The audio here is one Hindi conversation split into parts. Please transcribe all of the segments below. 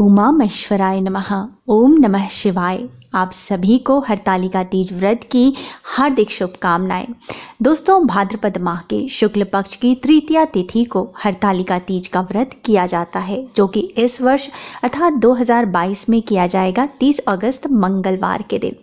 उमा महेश्वराय नमः ओम नमः शिवाय आप सभी को हरतालिका तीज व्रत की हार्दिक शुभकामनाएं दोस्तों भाद्रपद माह के शुक्ल पक्ष की तृतीया तिथि को हरतालिका तीज का व्रत किया जाता है जो कि इस वर्ष अर्थात 2022 में किया जाएगा 30 अगस्त मंगलवार के दिन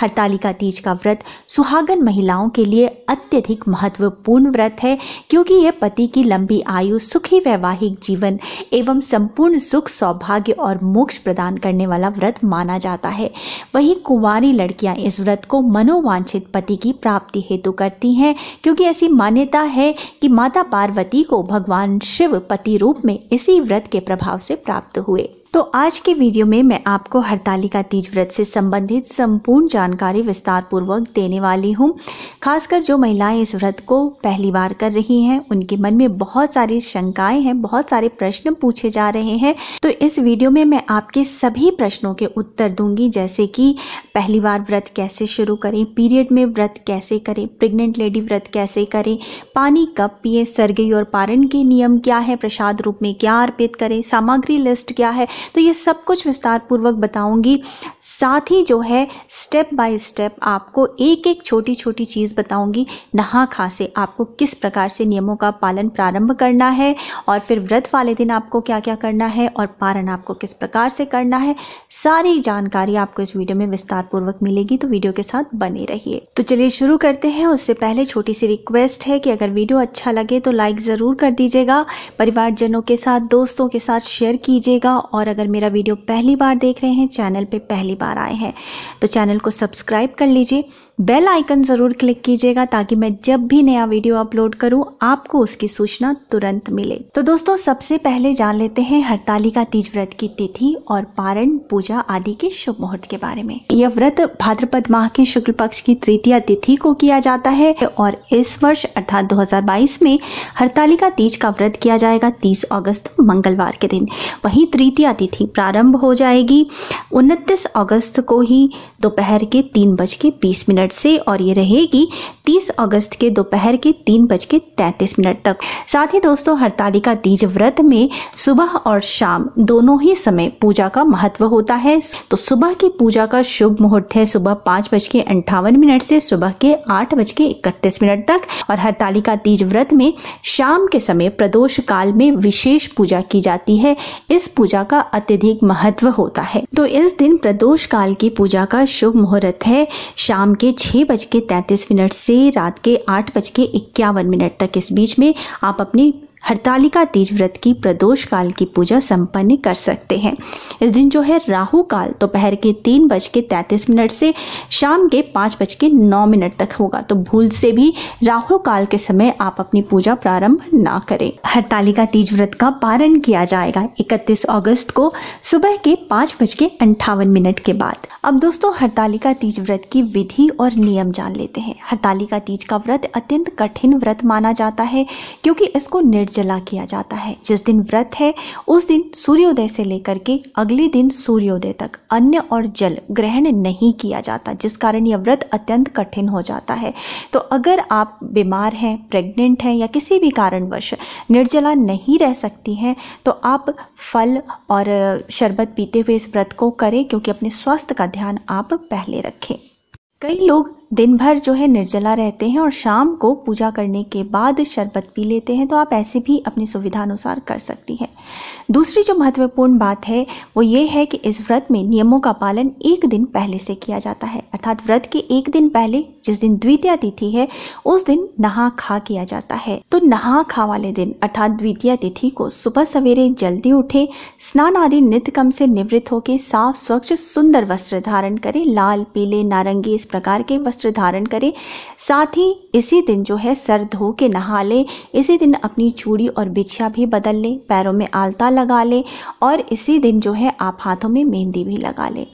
हरतालिका तीज का व्रत सुहागन महिलाओं के लिए अत्यधिक महत्वपूर्ण व्रत है क्योंकि यह पति की लंबी आयु सुखी वैवाहिक जीवन एवं संपूर्ण सुख सौभाग्य और मोक्ष प्रदान करने वाला व्रत माना जाता है वहीं कुंवारी लड़कियां इस व्रत को मनोवांछित पति की प्राप्ति हेतु करती हैं क्योंकि ऐसी मान्यता है कि माता पार्वती को भगवान शिव पति रूप में इसी व्रत के प्रभाव से प्राप्त हुए तो आज के वीडियो में मैं आपको हड़तालिका तीज व्रत से संबंधित संपूर्ण जानकारी विस्तार पूर्वक देने वाली हूँ खासकर जो महिलाएं इस व्रत को पहली बार कर रही हैं उनके मन में बहुत सारी शंकाएं हैं बहुत सारे प्रश्न पूछे जा रहे हैं तो इस वीडियो में मैं आपके सभी प्रश्नों के उत्तर दूंगी जैसे कि पहली बार व्रत कैसे शुरू करें पीरियड में व्रत कैसे करें प्रेग्नेंट लेडी व्रत कैसे करें पानी कब पिए सरगई और पारण के नियम क्या है प्रसाद रूप में क्या अर्पित करें सामग्री लिस्ट क्या है तो ये सब कुछ विस्तार पूर्वक बताऊंगी साथ ही जो है स्टेप बाय स्टेप आपको एक एक छोटी छोटी चीज़ बताऊंगी नहा खा से आपको किस प्रकार से नियमों का पालन प्रारंभ करना है और फिर व्रत वाले दिन आपको क्या क्या करना है और पारण आपको किस प्रकार से करना है सारी जानकारी आपको इस वीडियो में विस्तार पूर्वक मिलेगी तो वीडियो के साथ बने रहिए तो चलिए शुरू करते हैं उससे पहले छोटी सी रिक्वेस्ट है कि अगर वीडियो अच्छा लगे तो लाइक ज़रूर कर दीजिएगा परिवारजनों के साथ दोस्तों के साथ शेयर कीजिएगा और अगर मेरा वीडियो पहली बार देख रहे हैं चैनल पे पहली बार आए हैं तो चैनल को सब्सक्राइब कर लीजिए बेल आइकन ज़रूर क्लिक कीजिएगा ताकि मैं जब भी नया वीडियो अपलोड करूं आपको उसकी सूचना तुरंत मिले तो दोस्तों सबसे पहले जान लेते हैं हरतालिका तीज व्रत की तिथि और पारण पूजा आदि के शुभ मुहूर्त के बारे में यह व्रत भाद्रपद माह के शुक्ल पक्ष की तृतीय तिथि को किया जाता है और इस वर्ष अर्थात दो में हरतालिका तीज का व्रत किया जाएगा तीस अगस्त मंगलवार के दिन वही तृतीय तिथि प्रारंभ हो जाएगी उनतीस अगस्त को ही दोपहर के तीन बज के बीस मिनट मिनट से और ये रहेगी 30 अगस्त के दोपहर के तीन बज के मिनट तक साथ ही दोस्तों हरतालिका तीज व्रत में सुबह और शाम दोनों ही समय पूजा का महत्व होता है तो सुबह की पूजा का शुभ मुहूर्त है सुबह पाँच बज के अंठावन मिनट से सुबह के आठ बज के इकतीस मिनट तक और हरतालिका तीज व्रत में शाम के समय प्रदोष काल में विशेष पूजा की जाती है इस पूजा का अत्यधिक महत्व होता है तो इस दिन प्रदोष काल की पूजा का शुभ मुहूर्त है शाम के छः बज के तैतीस मिनट से रात के आठ बज के इक्यावन मिनट तक इस बीच में आप अपनी हरतालिका तीज व्रत की प्रदोष काल की पूजा संपन्न कर सकते हैं इस दिन जो है राहु काल दोपहर तो के तीन बज के तैंतीस मिनट से शाम के पाँच बज के नौ मिनट तक होगा तो भूल से भी राहु काल के समय आप अपनी पूजा प्रारंभ ना करें हरतालिका तीज व्रत का पारण किया जाएगा 31 अगस्त को सुबह के पाँच बज के अंठावन मिनट के बाद अब दोस्तों हरतालिका तीज व्रत की विधि और नियम जान लेते हैं हरतालिका तीज का व्रत अत्यंत कठिन व्रत माना जाता है क्योंकि इसको जला किया जाता है जिस दिन व्रत है उस दिन सूर्योदय से लेकर के अगले दिन सूर्योदय तक अन्न और जल ग्रहण नहीं किया जाता जिस कारण यह व्रत अत्यंत कठिन हो जाता है तो अगर आप बीमार हैं प्रेग्नेंट हैं या किसी भी कारणवश निर्जला नहीं रह सकती हैं तो आप फल और शरबत पीते हुए इस व्रत को करें क्योंकि अपने स्वास्थ्य का ध्यान आप पहले रखें कई लोग दिन भर जो है निर्जला रहते हैं और शाम को पूजा करने के बाद शरबत पी लेते हैं तो आप ऐसे भी अपनी सुविधा अनुसार कर सकती हैं दूसरी जो महत्वपूर्ण बात है वो ये है कि इस व्रत में नियमों का पालन एक दिन पहले से किया जाता है अर्थात व्रत के एक दिन पहले जिस दिन द्वितीय तिथि है उस दिन नहा खा किया जाता है तो नहा खा वाले दिन अर्थात द्वितीय तिथि को सुबह सवेरे जल्दी उठे स्नान आदि नित्य कम से निवृत्त होकर साफ स्वच्छ सुंदर वस्त्र धारण करें लाल पीले नारंगी इस प्रकार के वस्त्र वस्त्र धारण करें साथ ही इसी दिन जो है सर धो के नहा लें इसी दिन अपनी चूड़ी और बिछिया भी बदल लें पैरों में आलता लगा लें और इसी दिन जो है आप हाथों में मेहंदी भी लगा लें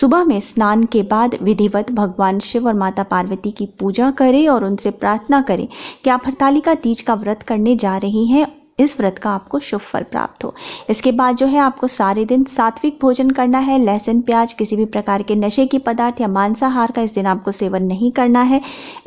सुबह में स्नान के बाद विधिवत भगवान शिव और माता पार्वती की पूजा करें और उनसे प्रार्थना करें कि आप हरतालिका तीज का व्रत करने जा रही हैं इस व्रत का आपको शुभ फल प्राप्त हो इसके बाद जो है आपको सारे दिन सात्विक भोजन करना है लहसुन प्याज किसी भी प्रकार के नशे की पदार्थ या मांसाहार का इस दिन आपको सेवन नहीं करना है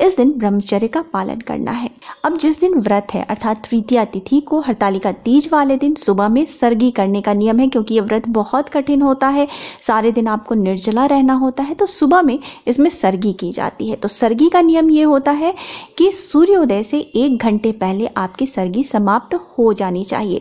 इस दिन ब्रह्मचर्य का पालन करना है अब जिस दिन व्रत है अर्थात तृतीया तिथि को हड़तालिका तीज वाले दिन सुबह में सर्गी करने का नियम है क्योंकि ये व्रत बहुत कठिन होता है सारे दिन आपको निर्जला रहना होता है तो सुबह में इसमें सर्गी की जाती है तो सर्गी का नियम ये होता है कि सूर्योदय से एक घंटे पहले आपकी सर्गी समाप्त हो जानी चाहिए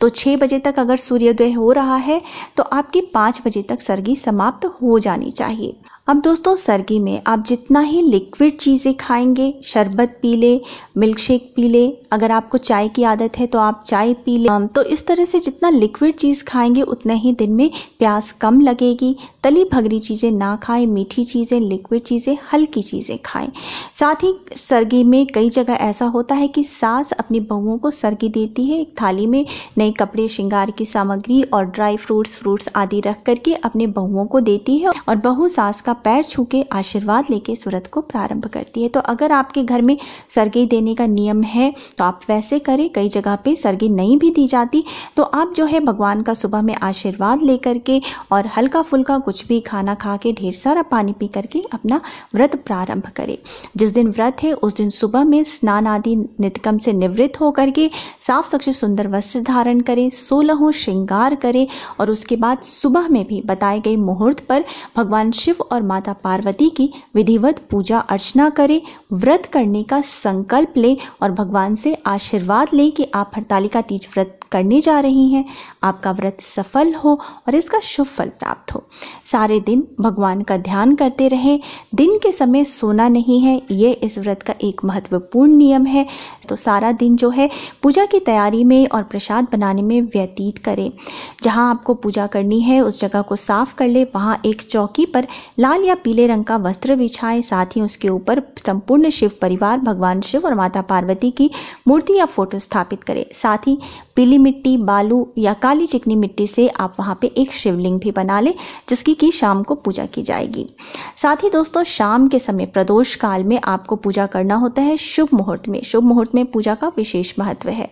तो छः बजे तक अगर सूर्योदय हो रहा है तो आपकी पाँच बजे तक सर्गी समाप्त हो जानी चाहिए अब दोस्तों सर्गी में आप जितना ही लिक्विड चीज़ें खाएंगे शरबत पी लें मिल्क शेक पी लें अगर आपको चाय की आदत है तो आप चाय पी लें तो इस तरह से जितना लिक्विड चीज़ खाएंगे उतना ही दिन में प्यास कम लगेगी तली भगरी चीज़ें ना खाएं मीठी चीज़ें लिक्विड चीज़ें हल्की चीज़ें खाएं साथ ही सर्गी में कई जगह ऐसा होता है कि सास अपनी बहुओं को सर्गी देती है एक थाली में नई नए कपड़े श्रृंगार की सामग्री और ड्राई फ्रूट्स फ्रूट्स आदि रख करके अपने बहुओं को देती है और बहू सास का पैर छू के आशीर्वाद लेके व्रत को प्रारंभ करती है तो अगर आपके घर में सरगई देने का नियम है तो आप वैसे करें कई जगह पे सर्गी नहीं भी दी जाती तो आप जो है भगवान का सुबह में आशीर्वाद लेकर के और हल्का फुल्का कुछ भी खाना खा के ढेर सारा पानी पी करके अपना व्रत प्रारंभ करें जिस दिन व्रत है उस दिन सुबह में स्नान आदि नितकम से निवृत्त होकर के साफ स्वच्छ सुंदर वस्त्र धारण धारण करें सोलहों श्रृंगार करें और उसके बाद सुबह में भी बताए गए मुहूर्त पर भगवान शिव और माता पार्वती की विधिवत पूजा अर्चना करें व्रत करने का संकल्प लें और भगवान से आशीर्वाद लें कि आप हड़तालिका तीज व्रत करने जा रही हैं आपका व्रत सफल हो और इसका शुभ फल प्राप्त हो सारे दिन भगवान का ध्यान करते रहें दिन के समय सोना नहीं है ये इस व्रत का एक महत्वपूर्ण नियम है तो सारा दिन जो है पूजा की तैयारी में और प्रसाद बना बनाने में व्यतीत करें जहां आपको पूजा करनी है उस जगह को साफ कर ले वहां एक चौकी पर लाल या पीले रंग का वस्त्र बिछाएं साथ ही उसके ऊपर संपूर्ण शिव परिवार भगवान शिव और माता पार्वती की मूर्ति या फोटो स्थापित करें साथ ही पीली मिट्टी बालू या काली चिकनी मिट्टी से आप वहाँ पे एक शिवलिंग भी बना लें जिसकी की शाम को पूजा की जाएगी साथ ही दोस्तों शाम के समय प्रदोष काल में आपको पूजा करना होता है शुभ मुहूर्त में शुभ मुहूर्त में पूजा का विशेष महत्व है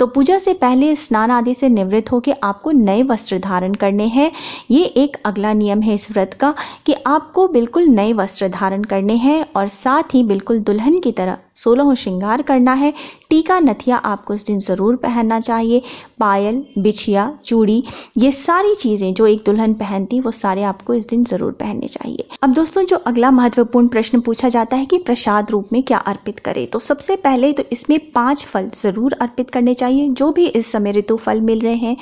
तो पूजा से पहले स्नान स्नान आदि से निवृत्त होकर आपको नए वस्त्र धारण करने हैं ये एक अगला नियम है इस व्रत का कि आपको बिल्कुल नए वस्त्र धारण करने हैं और साथ ही बिल्कुल दुल्हन की तरह सोलह श्रृंगार करना है टीका नथिया आपको इस दिन ज़रूर पहनना चाहिए पायल बिछिया चूड़ी ये सारी चीज़ें जो एक दुल्हन पहनती वो सारे आपको इस दिन ज़रूर पहनने चाहिए अब दोस्तों जो अगला महत्वपूर्ण प्रश्न पूछा जाता है कि प्रसाद रूप में क्या अर्पित करें तो सबसे पहले तो इसमें पाँच फल ज़रूर अर्पित करने चाहिए जो भी इस समय ऋतु फल मिल रहे हैं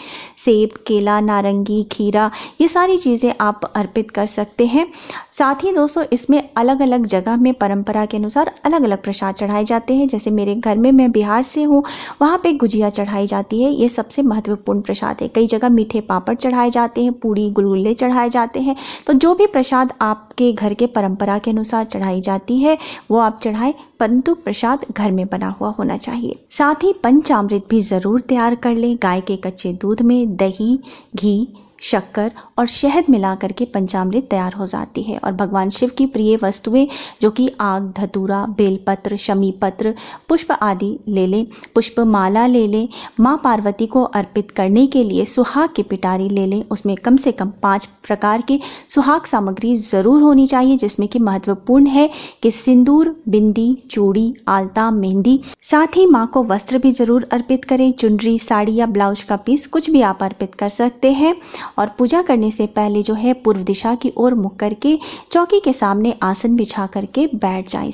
सेब केला नारंगी खीरा ये सारी चीज़ें आप अर्पित कर सकते हैं साथ ही दोस्तों इसमें अलग अलग जगह में परंपरा के अनुसार अलग अलग प्रसाद चढ़ाए जाते हैं जैसे मेरे घर में मैं बिहार से हूँ वहाँ पे गुजिया चढ़ाई जाती है ये सबसे महत्वपूर्ण प्रसाद है कई जगह मीठे पापड़ चढ़ाए जाते हैं पूड़ी गुलगुल्ले चढ़ाए जाते हैं तो जो भी प्रसाद आपके घर के परम्परा के अनुसार चढ़ाई जाती है वो आप चढ़ाएं परंतु प्रसाद घर में बना हुआ होना चाहिए साथ ही पंचामृत भी ज़रूर तैयार कर लें गाय के कच्चे दूध में दही घी शक्कर और शहद मिलाकर के पंचामृत तैयार हो जाती है और भगवान शिव की प्रिय वस्तुएं जो कि आग धतूरा बेलपत्र शमीपत्र पुष्प आदि ले लें पुष्प माला ले लें माँ पार्वती को अर्पित करने के लिए सुहाग की पिटारी ले लें उसमें कम से कम पाँच प्रकार की सुहाग सामग्री ज़रूर होनी चाहिए जिसमें कि महत्वपूर्ण है कि सिंदूर बिंदी चूड़ी आलता मेहंदी साथ ही माँ को वस्त्र भी ज़रूर अर्पित करें चुनरी साड़ी या ब्लाउज का पीस कुछ भी आप अर्पित कर सकते हैं और पूजा करने से पहले जो है पूर्व दिशा की ओर मुख करके चौकी के सामने आसन बिछा करके बैठ जाएं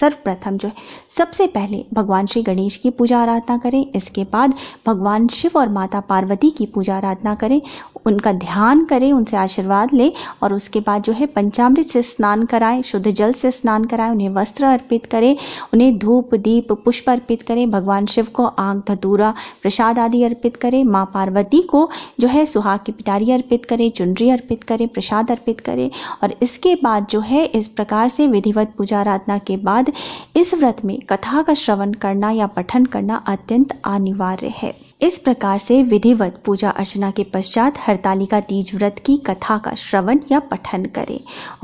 सर्वप्रथम जो है सबसे पहले भगवान श्री गणेश की पूजा आराधना करें इसके बाद भगवान शिव और माता पार्वती की पूजा आराधना करें उनका ध्यान करें उनसे आशीर्वाद लें और उसके बाद जो है पंचामृत से स्नान कराएं शुद्ध जल से स्नान कराएं उन्हें वस्त्र अर्पित करें उन्हें धूप दीप पुष्प अर्पित करें भगवान शिव को आंख धतूरा प्रसाद आदि अर्पित करें माँ पार्वती को जो है सुहाग की पिटारी अर्पित करें चुनरी अर्पित करें प्रसाद अर्पित करें और इसके बाद जो है इस प्रकार से विधिवत पूजा आराधना के बाद बाद इस व्रत में कथा का श्रवण करना या पठन करना अत्यंत अनिवार्य है इस प्रकार से विधिवत पूजा अर्चना के पश्चात हरतालिका तीज व्रत की कथा का श्रवण या पठन करें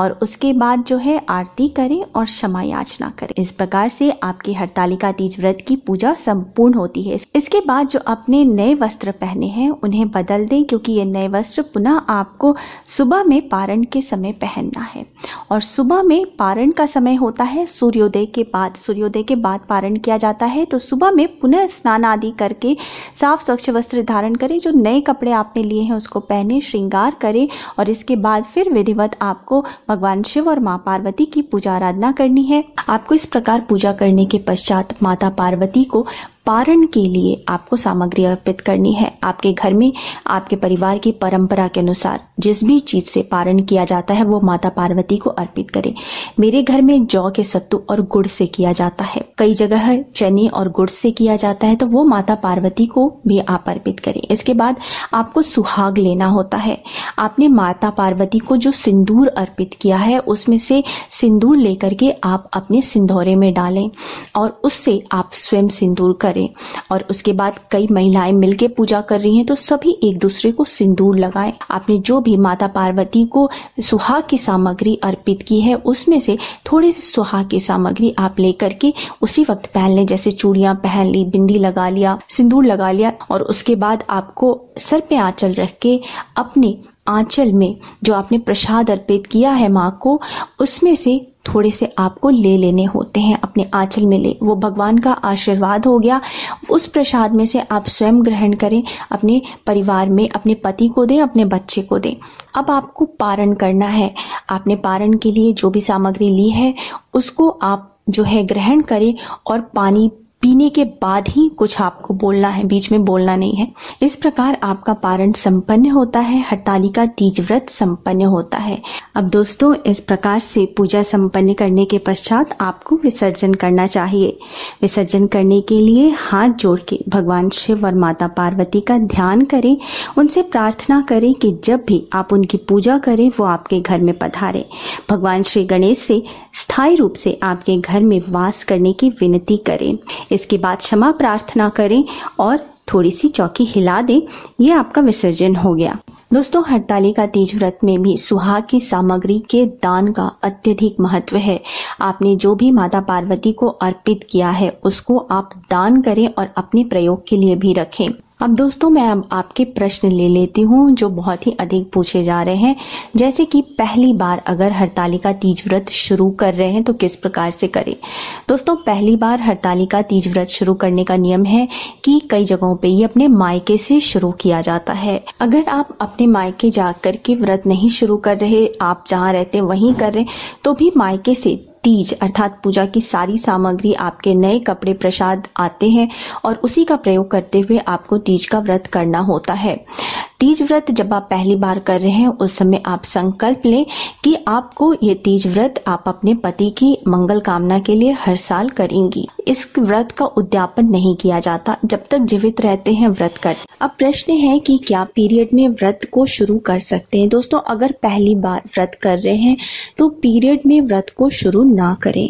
और उसके बाद जो है आरती करें और क्षमा याचना करें इस प्रकार से आपकी हरतालिका तीज व्रत की पूजा संपूर्ण होती है इसके बाद जो अपने नए वस्त्र पहने हैं उन्हें बदल दें क्योंकि ये नए वस्त्र पुनः आपको सुबह में पारण के समय पहनना है और सुबह में पारण का समय होता है सूर्योदय सूर्योदय के बाद सूर्योदय के बाद पारण किया जाता है तो सुबह में पुनः स्नान आदि करके साफ स्वच्छ वस्त्र धारण करें जो नए कपड़े आपने लिए हैं उसको पहने श्रृंगार करें और इसके बाद फिर विधिवत आपको भगवान शिव और माँ पार्वती की पूजा आराधना करनी है आपको इस प्रकार पूजा करने के पश्चात माता पार्वती को पारण के लिए आपको सामग्री अर्पित करनी है आपके घर में आपके परिवार की परंपरा के अनुसार जिस भी चीज से पारण किया जाता है वो माता पार्वती को अर्पित करें मेरे घर में जौ के सत्तू और गुड़ से किया जाता है कई जगह चने और गुड़ से किया जाता है तो वो माता पार्वती को भी आप अर्पित करें इसके बाद आपको सुहाग लेना होता है आपने माता पार्वती को जो सिंदूर अर्पित किया है उसमें से सिंदूर लेकर के आप अपने सिंदौरे में डालें और उससे आप स्वयं सिंदूर करें करें और उसके बाद कई महिलाएं मिलकर पूजा कर रही हैं तो सभी एक दूसरे को सिंदूर लगाएं आपने जो भी माता पार्वती को सुहाग की सामग्री अर्पित की है उसमें से थोड़े से सुहाग की सामग्री आप लेकर के उसी वक्त पहन लें जैसे चूड़िया पहन ली बिंदी लगा लिया सिंदूर लगा लिया और उसके बाद आपको सर पे आंचल रख के अपने आंचल में जो आपने प्रसाद अर्पित किया है माँ को उसमें से थोड़े से आपको ले लेने होते हैं अपने आंचल में ले वो भगवान का आशीर्वाद हो गया उस प्रसाद में से आप स्वयं ग्रहण करें अपने परिवार में अपने पति को दें अपने बच्चे को दें अब आपको पारण करना है आपने पारण के लिए जो भी सामग्री ली है उसको आप जो है ग्रहण करें और पानी पीने के बाद ही कुछ आपको बोलना है बीच में बोलना नहीं है इस प्रकार आपका पारण संपन्न होता है हरतालिका तीज व्रत संपन्न होता है अब दोस्तों इस प्रकार से पूजा संपन्न करने के पश्चात आपको विसर्जन करना चाहिए विसर्जन करने के लिए हाथ जोड़ के भगवान शिव और माता पार्वती का ध्यान करें उनसे प्रार्थना करें कि जब भी आप उनकी पूजा करें वो आपके घर में पधारे भगवान श्री गणेश से स्थायी रूप से आपके घर में वास करने की विनती करें इसके बाद क्षमा प्रार्थना करें और थोड़ी सी चौकी हिला दें ये आपका विसर्जन हो गया दोस्तों हड़तालिका तीज व्रत में भी सुहाग की सामग्री के दान का अत्यधिक महत्व है आपने जो भी माता पार्वती को अर्पित किया है उसको आप दान करें और अपने प्रयोग के लिए भी रखें अब दोस्तों मैं अब आपके प्रश्न ले लेती हूँ जो बहुत ही अधिक पूछे जा रहे हैं जैसे कि पहली बार अगर हड़तालिका तीज व्रत शुरू कर रहे हैं तो किस प्रकार से करें दोस्तों पहली बार हड़तालिका तीज व्रत शुरू करने का नियम है कि कई जगहों पे ये अपने मायके से शुरू किया जाता है अगर आप अपने मायके जा करके व्रत नहीं शुरू कर रहे आप जहाँ रहते वहीं कर रहे तो भी मायके से तीज अर्थात पूजा की सारी सामग्री आपके नए कपड़े प्रसाद आते हैं और उसी का प्रयोग करते हुए आपको तीज का व्रत करना होता है तीज व्रत जब आप पहली बार कर रहे हैं उस समय आप संकल्प लें कि आपको ये तीज व्रत आप अपने पति की मंगल कामना के लिए हर साल करेंगी इस व्रत का उद्यापन नहीं किया जाता जब तक जीवित रहते हैं व्रत कर अब प्रश्न है कि क्या पीरियड में व्रत को शुरू कर सकते हैं दोस्तों अगर पहली बार व्रत कर रहे हैं तो पीरियड में व्रत को शुरू ना करें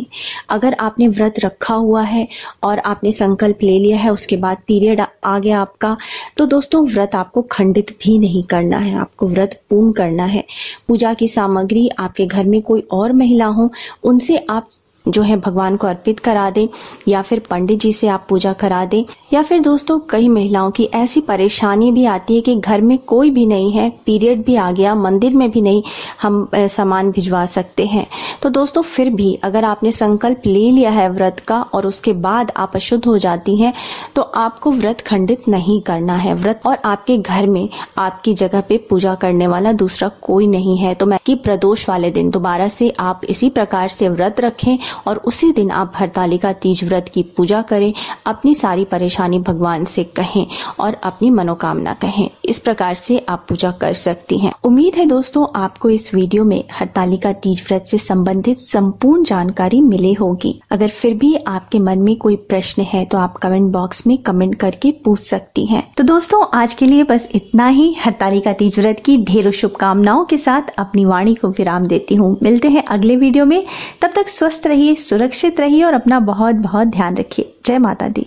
अगर आपने व्रत रखा हुआ है और आपने संकल्प ले लिया है उसके बाद पीरियड आ गया आपका तो दोस्तों व्रत आपको खंडित भी नहीं करना है आपको व्रत पूर्ण करना है पूजा की सामग्री आपके घर में कोई और महिला हो उनसे आप जो है भगवान को अर्पित करा दें या फिर पंडित जी से आप पूजा करा दें या फिर दोस्तों कई महिलाओं की ऐसी परेशानी भी आती है कि घर में कोई भी नहीं है पीरियड भी आ गया मंदिर में भी नहीं हम सामान भिजवा सकते हैं तो दोस्तों फिर भी अगर आपने संकल्प ले लिया है व्रत का और उसके बाद आप अशुद्ध हो जाती हैं तो आपको व्रत खंडित नहीं करना है व्रत और आपके घर में आपकी जगह पे पूजा करने वाला दूसरा कोई नहीं है तो मैं कि प्रदोष वाले दिन दोबारा से आप इसी प्रकार से व्रत रखें और उसी दिन आप हरतालिका तीज व्रत की पूजा करें अपनी सारी परेशानी भगवान से कहें और अपनी मनोकामना कहें इस प्रकार से आप पूजा कर सकती हैं उम्मीद है दोस्तों आपको इस वीडियो में हरतालिका तीज व्रत से संबंधित संपूर्ण जानकारी मिली होगी अगर फिर भी आपके मन में कोई प्रश्न है तो आप कमेंट बॉक्स में कमेंट करके पूछ सकती हैं तो दोस्तों आज के लिए बस इतना ही हरतालिका तीज व्रत की ढेरों शुभकामनाओं के साथ अपनी वाणी को विराम देती हूँ मिलते हैं अगले वीडियो में तब तक स्वस्थ रहिए सुरक्षित रहिए और अपना बहुत बहुत ध्यान रखिए जय माता दी